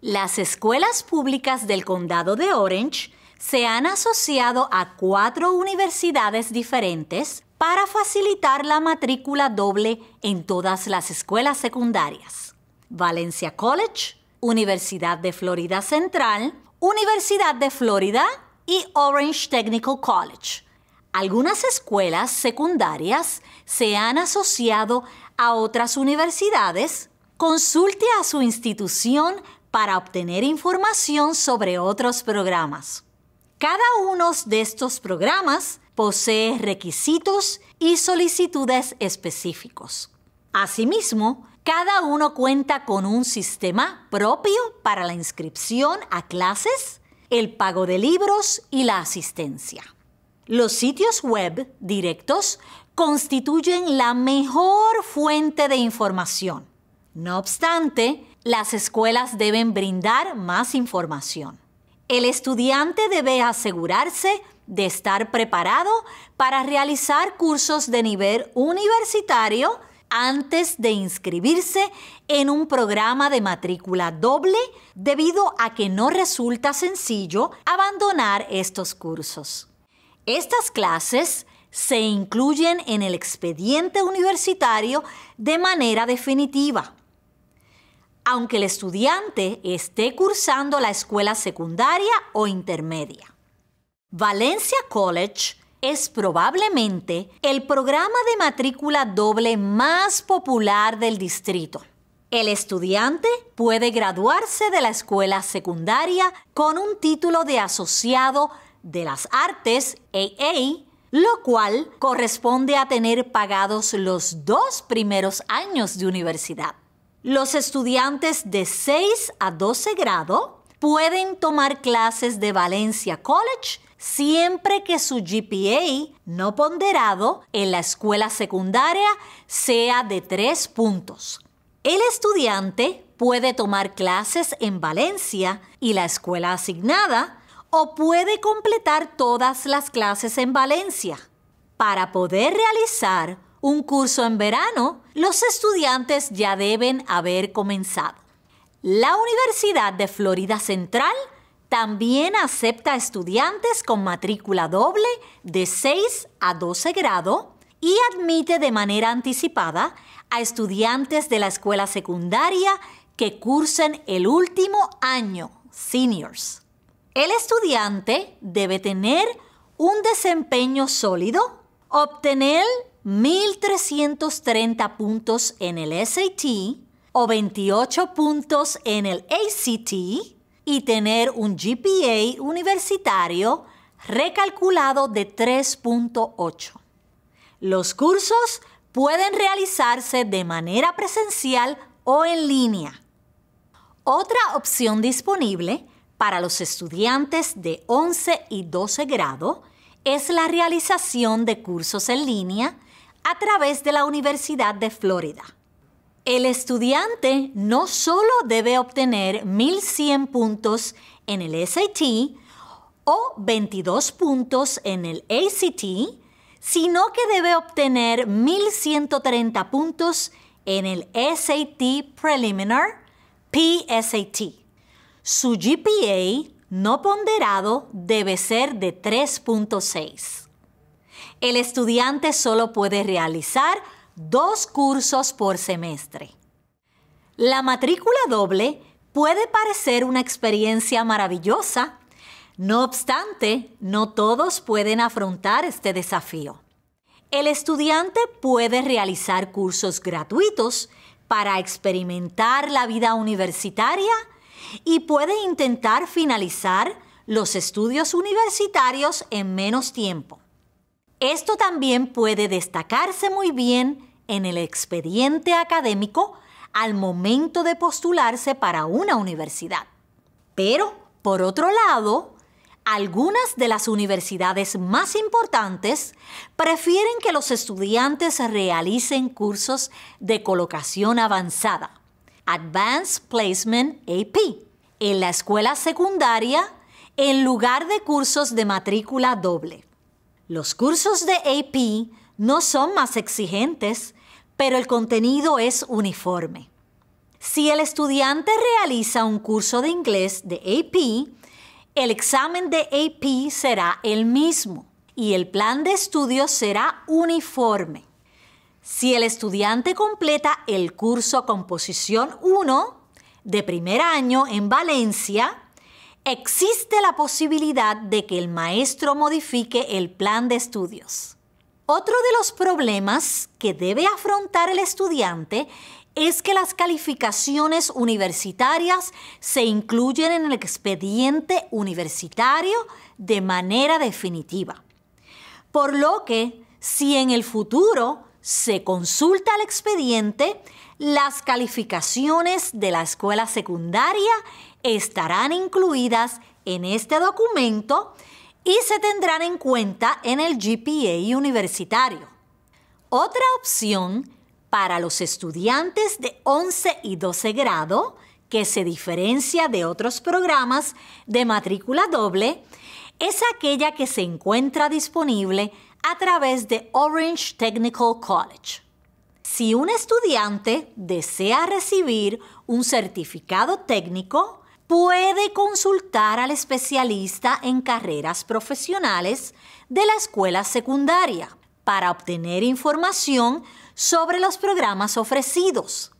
S1: Las escuelas públicas del condado de Orange se han asociado a cuatro universidades diferentes para facilitar la matrícula doble en todas las escuelas secundarias. Valencia College, Universidad de Florida Central, Universidad de Florida y Orange Technical College. Algunas escuelas secundarias se han asociado a otras universidades. Consulte a su institución para obtener información sobre otros programas. Cada uno de estos programas posee requisitos y solicitudes específicos. Asimismo, cada uno cuenta con un sistema propio para la inscripción a clases el pago de libros y la asistencia. Los sitios web directos constituyen la mejor fuente de información. No obstante, las escuelas deben brindar más información. El estudiante debe asegurarse de estar preparado para realizar cursos de nivel universitario antes de inscribirse en un programa de matrícula doble debido a que no resulta sencillo abandonar estos cursos. Estas clases se incluyen en el expediente universitario de manera definitiva. Aunque el estudiante esté cursando la escuela secundaria o intermedia. Valencia College es probablemente el programa de matrícula doble más popular del distrito. El estudiante puede graduarse de la escuela secundaria con un título de asociado de las artes AA, lo cual corresponde a tener pagados los dos primeros años de universidad. Los estudiantes de 6 a 12 grado pueden tomar clases de Valencia College siempre que su GPA no ponderado en la escuela secundaria sea de 3 puntos. El estudiante puede tomar clases en Valencia y la escuela asignada o puede completar todas las clases en Valencia. Para poder realizar un curso en verano, los estudiantes ya deben haber comenzado. La Universidad de Florida Central también acepta estudiantes con matrícula doble de 6 a 12 grado y admite de manera anticipada a estudiantes de la escuela secundaria que cursen el último año, seniors. El estudiante debe tener un desempeño sólido, obtener 1.330 puntos en el SAT o 28 puntos en el ACT y tener un GPA universitario recalculado de 3.8. Los cursos pueden realizarse de manera presencial o en línea. Otra opción disponible para los estudiantes de 11 y 12 grado es la realización de cursos en línea a través de la Universidad de Florida. El estudiante no solo debe obtener 1100 puntos en el SAT o 22 puntos en el ACT, sino que debe obtener 1130 puntos en el SAT Preliminar PSAT. Su GPA no ponderado debe ser de 3.6. El estudiante solo puede realizar dos cursos por semestre. La matrícula doble puede parecer una experiencia maravillosa, no obstante, no todos pueden afrontar este desafío. El estudiante puede realizar cursos gratuitos para experimentar la vida universitaria y puede intentar finalizar los estudios universitarios en menos tiempo. Esto también puede destacarse muy bien en el expediente académico al momento de postularse para una universidad. Pero, por otro lado, algunas de las universidades más importantes prefieren que los estudiantes realicen cursos de colocación avanzada, Advanced Placement AP, en la escuela secundaria en lugar de cursos de matrícula doble. Los cursos de AP no son más exigentes pero el contenido es uniforme. Si el estudiante realiza un curso de inglés de AP, el examen de AP será el mismo y el plan de estudios será uniforme. Si el estudiante completa el curso Composición 1 de primer año en Valencia, existe la posibilidad de que el maestro modifique el plan de estudios. Otro de los problemas que debe afrontar el estudiante es que las calificaciones universitarias se incluyen en el expediente universitario de manera definitiva. Por lo que, si en el futuro se consulta el expediente, las calificaciones de la escuela secundaria estarán incluidas en este documento y se tendrán en cuenta en el GPA universitario. Otra opción para los estudiantes de 11 y 12 grado, que se diferencia de otros programas de matrícula doble, es aquella que se encuentra disponible a través de Orange Technical College. Si un estudiante desea recibir un certificado técnico puede consultar al especialista en carreras profesionales de la escuela secundaria para obtener información sobre los programas ofrecidos.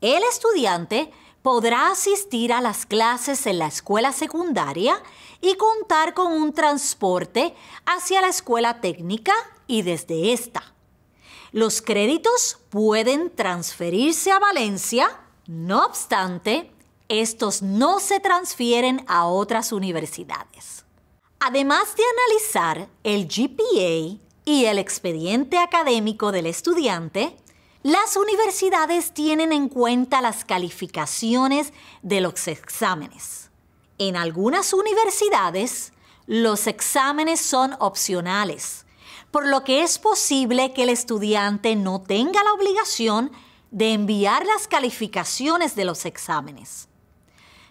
S1: El estudiante podrá asistir a las clases en la escuela secundaria y contar con un transporte hacia la escuela técnica y desde esta. Los créditos pueden transferirse a Valencia, no obstante, estos no se transfieren a otras universidades. Además de analizar el GPA y el expediente académico del estudiante, las universidades tienen en cuenta las calificaciones de los exámenes. En algunas universidades, los exámenes son opcionales, por lo que es posible que el estudiante no tenga la obligación de enviar las calificaciones de los exámenes.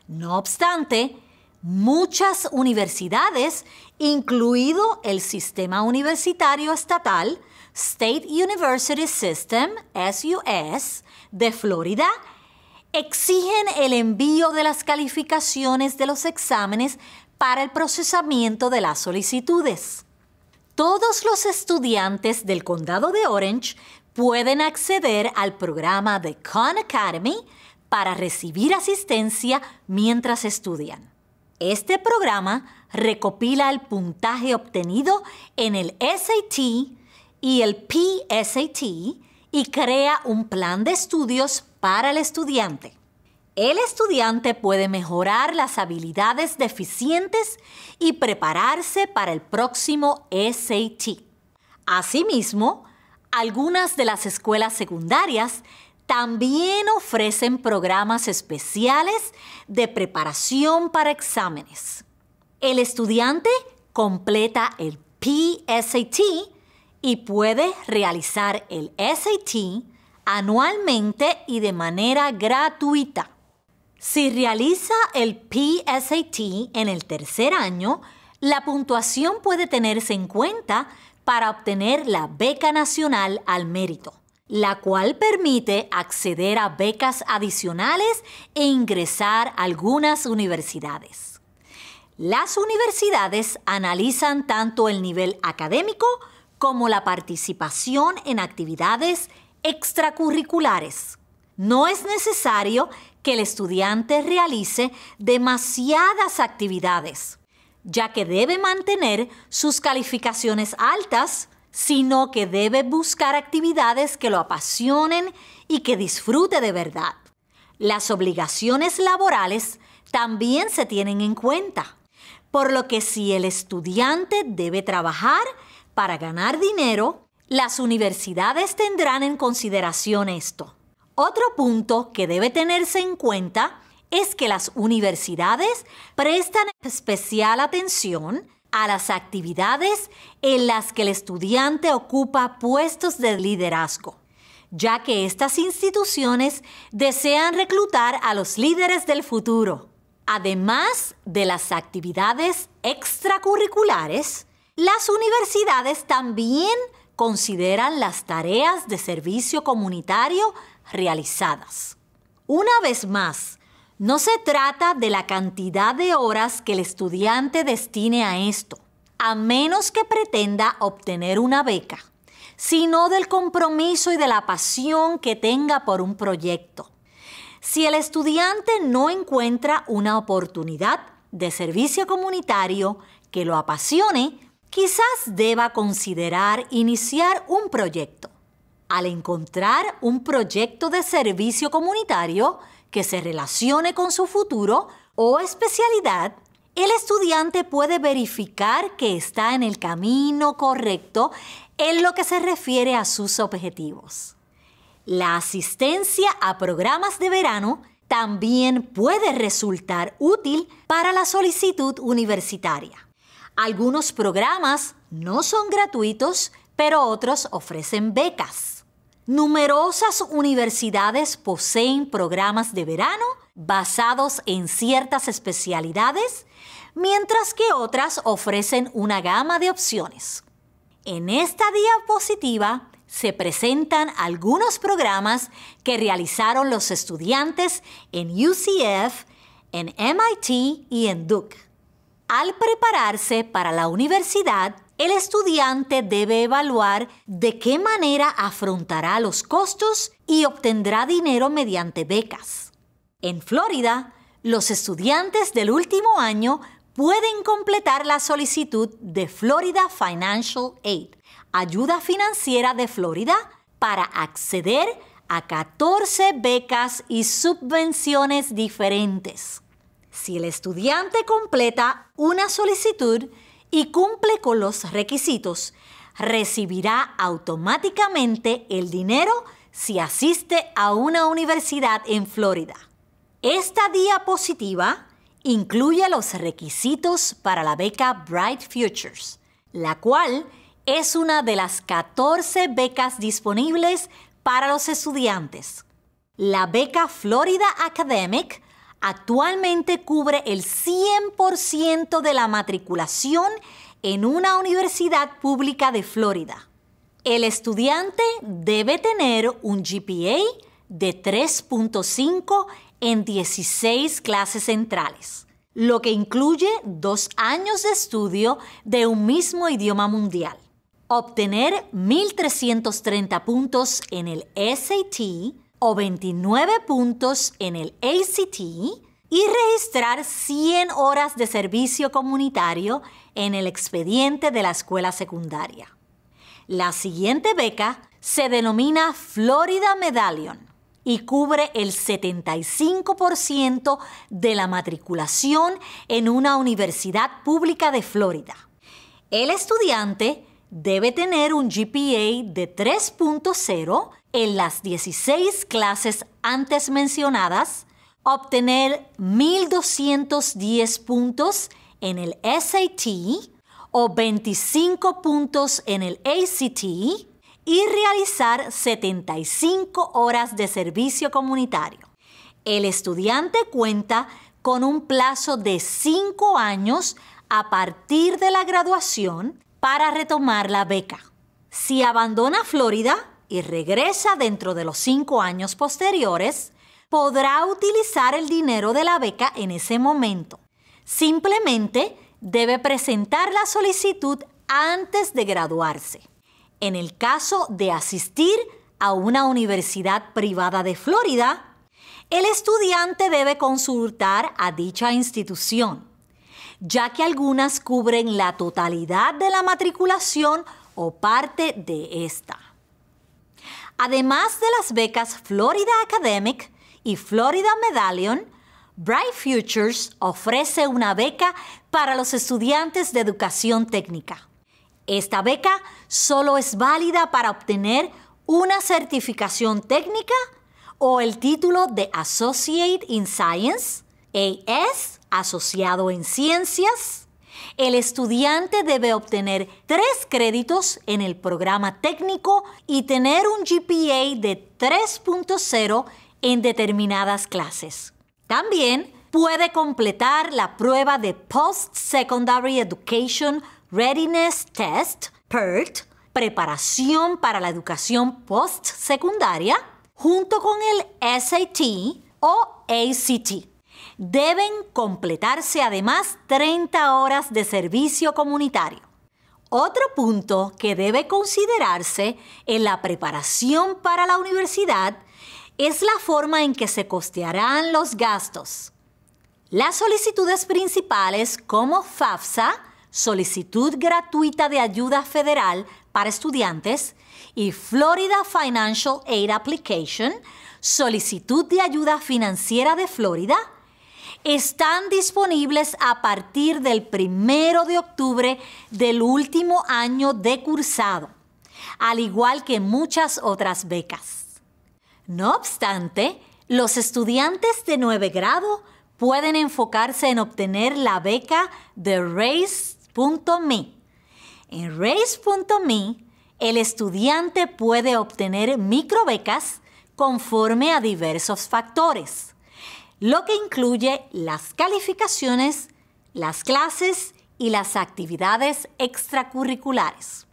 S1: No obstante, muchas universidades, incluido el sistema universitario estatal, State University System, de Florida, exigen el envío de las calificaciones de los exámenes para el procesamiento de las solicitudes. Todos los estudiantes del condado de Orange pueden acceder al programa de Khan Academy para recibir asistencia mientras estudian. Este programa recopila el puntaje obtenido en el SAT y el PSAT y crea un plan de estudios para el estudiante. El estudiante puede mejorar las habilidades deficientes y prepararse para el próximo SAT. Asimismo, algunas de las escuelas secundarias también ofrecen programas especiales de preparación para exámenes. El estudiante completa el PSAT y puede realizar el SAT anualmente y de manera gratuita. Si realiza el PSAT en el tercer año, la puntuación puede tenerse en cuenta para obtener la Beca Nacional al Mérito la cual permite acceder a becas adicionales e ingresar a algunas universidades. Las universidades analizan tanto el nivel académico como la participación en actividades extracurriculares. No es necesario que el estudiante realice demasiadas actividades, ya que debe mantener sus calificaciones altas sino que debe buscar actividades que lo apasionen y que disfrute de verdad. Las obligaciones laborales también se tienen en cuenta, por lo que si el estudiante debe trabajar para ganar dinero, las universidades tendrán en consideración esto. Otro punto que debe tenerse en cuenta es que las universidades prestan especial atención a las actividades en las que el estudiante ocupa puestos de liderazgo, ya que estas instituciones desean reclutar a los líderes del futuro. Además de las actividades extracurriculares, las universidades también consideran las tareas de servicio comunitario realizadas. Una vez más, no se trata de la cantidad de horas que el estudiante destine a esto, a menos que pretenda obtener una beca, sino del compromiso y de la pasión que tenga por un proyecto. Si el estudiante no encuentra una oportunidad de servicio comunitario que lo apasione, quizás deba considerar iniciar un proyecto. Al encontrar un proyecto de servicio comunitario, que se relacione con su futuro o especialidad, el estudiante puede verificar que está en el camino correcto en lo que se refiere a sus objetivos. La asistencia a programas de verano también puede resultar útil para la solicitud universitaria. Algunos programas no son gratuitos, pero otros ofrecen becas. Numerosas universidades poseen programas de verano basados en ciertas especialidades, mientras que otras ofrecen una gama de opciones. En esta diapositiva se presentan algunos programas que realizaron los estudiantes en UCF, en MIT y en Duke. Al prepararse para la universidad, el estudiante debe evaluar de qué manera afrontará los costos y obtendrá dinero mediante becas. En Florida, los estudiantes del último año pueden completar la solicitud de Florida Financial Aid, ayuda financiera de Florida, para acceder a 14 becas y subvenciones diferentes. Si el estudiante completa una solicitud, y cumple con los requisitos, recibirá automáticamente el dinero si asiste a una universidad en Florida. Esta diapositiva incluye los requisitos para la beca Bright Futures, la cual es una de las 14 becas disponibles para los estudiantes. La beca Florida Academic actualmente cubre el 100% de la matriculación en una universidad pública de Florida. El estudiante debe tener un GPA de 3.5 en 16 clases centrales, lo que incluye dos años de estudio de un mismo idioma mundial. Obtener 1.330 puntos en el SAT o 29 puntos en el ACT y registrar 100 horas de servicio comunitario en el expediente de la escuela secundaria. La siguiente beca se denomina Florida Medallion y cubre el 75% de la matriculación en una universidad pública de Florida. El estudiante debe tener un GPA de 3.0 en las 16 clases antes mencionadas, obtener 1.210 puntos en el SAT o 25 puntos en el ACT y realizar 75 horas de servicio comunitario. El estudiante cuenta con un plazo de 5 años a partir de la graduación para retomar la beca. Si abandona Florida, y regresa dentro de los cinco años posteriores, podrá utilizar el dinero de la beca en ese momento. Simplemente debe presentar la solicitud antes de graduarse. En el caso de asistir a una universidad privada de Florida, el estudiante debe consultar a dicha institución, ya que algunas cubren la totalidad de la matriculación o parte de esta. Además de las becas Florida Academic y Florida Medallion, Bright Futures ofrece una beca para los estudiantes de educación técnica. Esta beca solo es válida para obtener una certificación técnica o el título de Associate in Science, AS, asociado en ciencias, el estudiante debe obtener tres créditos en el programa técnico y tener un GPA de 3.0 en determinadas clases. También puede completar la prueba de Post-Secondary Education Readiness Test, PERT, preparación para la educación postsecundaria, junto con el SAT o ACT deben completarse además 30 horas de servicio comunitario. Otro punto que debe considerarse en la preparación para la universidad es la forma en que se costearán los gastos. Las solicitudes principales como FAFSA, solicitud gratuita de ayuda federal para estudiantes, y Florida Financial Aid Application, solicitud de ayuda financiera de Florida, están disponibles a partir del primero de octubre del último año de cursado, al igual que muchas otras becas. No obstante, los estudiantes de 9 grado pueden enfocarse en obtener la beca de Race.me. En Race.me, el estudiante puede obtener microbecas conforme a diversos factores lo que incluye las calificaciones, las clases y las actividades extracurriculares.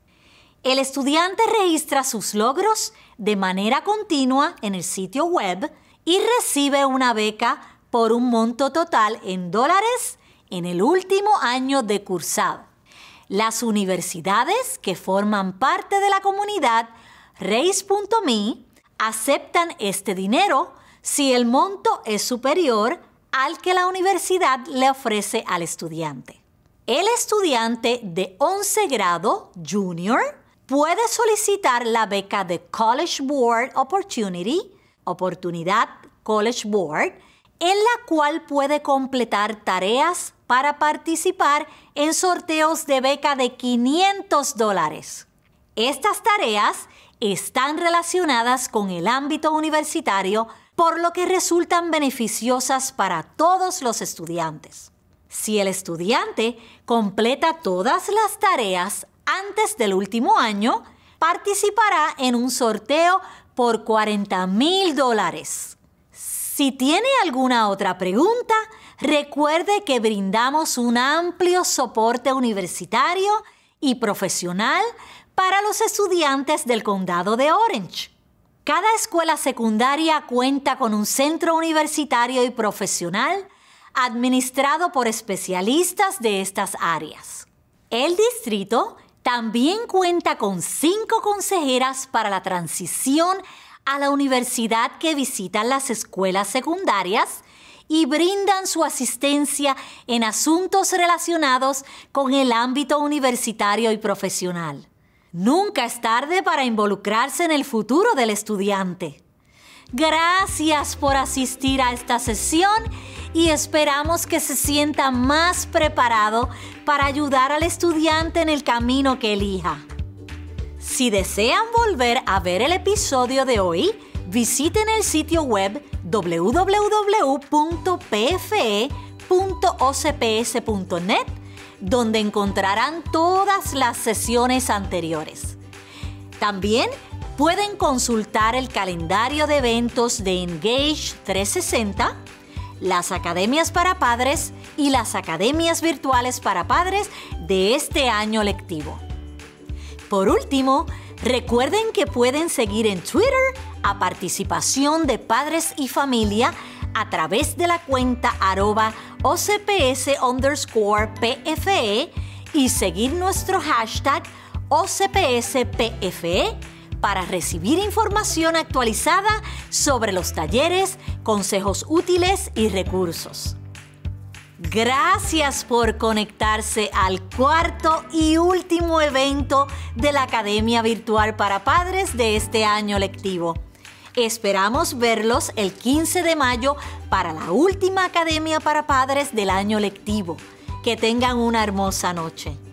S1: El estudiante registra sus logros de manera continua en el sitio web y recibe una beca por un monto total en dólares en el último año de cursado. Las universidades que forman parte de la comunidad Race.me aceptan este dinero si el monto es superior al que la universidad le ofrece al estudiante. El estudiante de 11 grado junior puede solicitar la beca de College Board Opportunity, oportunidad College Board, en la cual puede completar tareas para participar en sorteos de beca de 500 dólares. Estas tareas están relacionadas con el ámbito universitario por lo que resultan beneficiosas para todos los estudiantes. Si el estudiante completa todas las tareas antes del último año, participará en un sorteo por 40 mil dólares. Si tiene alguna otra pregunta, recuerde que brindamos un amplio soporte universitario y profesional para los estudiantes del condado de Orange. Cada escuela secundaria cuenta con un centro universitario y profesional administrado por especialistas de estas áreas. El distrito también cuenta con cinco consejeras para la transición a la universidad que visitan las escuelas secundarias y brindan su asistencia en asuntos relacionados con el ámbito universitario y profesional. Nunca es tarde para involucrarse en el futuro del estudiante. Gracias por asistir a esta sesión y esperamos que se sienta más preparado para ayudar al estudiante en el camino que elija. Si desean volver a ver el episodio de hoy, visiten el sitio web www.pfe.ocps.net donde encontrarán todas las sesiones anteriores. También pueden consultar el calendario de eventos de Engage 360, las academias para padres y las academias virtuales para padres de este año lectivo. Por último, recuerden que pueden seguir en Twitter a participación de padres y familia a través de la cuenta arroba OCPS underscore PFE y seguir nuestro hashtag OCPSPFE para recibir información actualizada sobre los talleres, consejos útiles y recursos. Gracias por conectarse al cuarto y último evento de la Academia Virtual para Padres de este año lectivo. Esperamos verlos el 15 de mayo para la última Academia para Padres del año lectivo. Que tengan una hermosa noche.